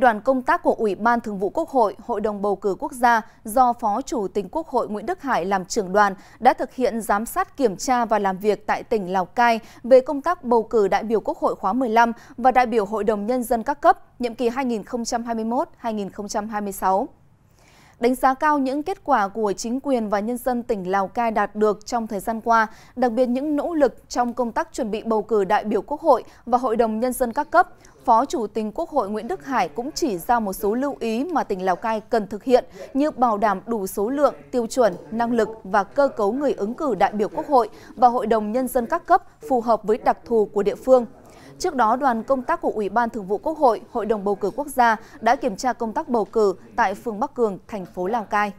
Đoàn công tác của Ủy ban Thường vụ Quốc hội, Hội đồng bầu cử quốc gia do Phó Chủ tịch Quốc hội Nguyễn Đức Hải làm trưởng đoàn đã thực hiện giám sát kiểm tra và làm việc tại tỉnh Lào Cai về công tác bầu cử đại biểu Quốc hội khóa 15 và đại biểu Hội đồng Nhân dân các cấp, nhiệm kỳ 2021-2026 đánh giá cao những kết quả của chính quyền và nhân dân tỉnh Lào Cai đạt được trong thời gian qua, đặc biệt những nỗ lực trong công tác chuẩn bị bầu cử đại biểu Quốc hội và Hội đồng Nhân dân các cấp. Phó Chủ tịch Quốc hội Nguyễn Đức Hải cũng chỉ ra một số lưu ý mà tỉnh Lào Cai cần thực hiện như bảo đảm đủ số lượng, tiêu chuẩn, năng lực và cơ cấu người ứng cử đại biểu Quốc hội và Hội đồng Nhân dân các cấp phù hợp với đặc thù của địa phương Trước đó, đoàn công tác của Ủy ban Thường vụ Quốc hội, Hội đồng Bầu cử Quốc gia đã kiểm tra công tác bầu cử tại phường Bắc Cường, thành phố Lào Cai.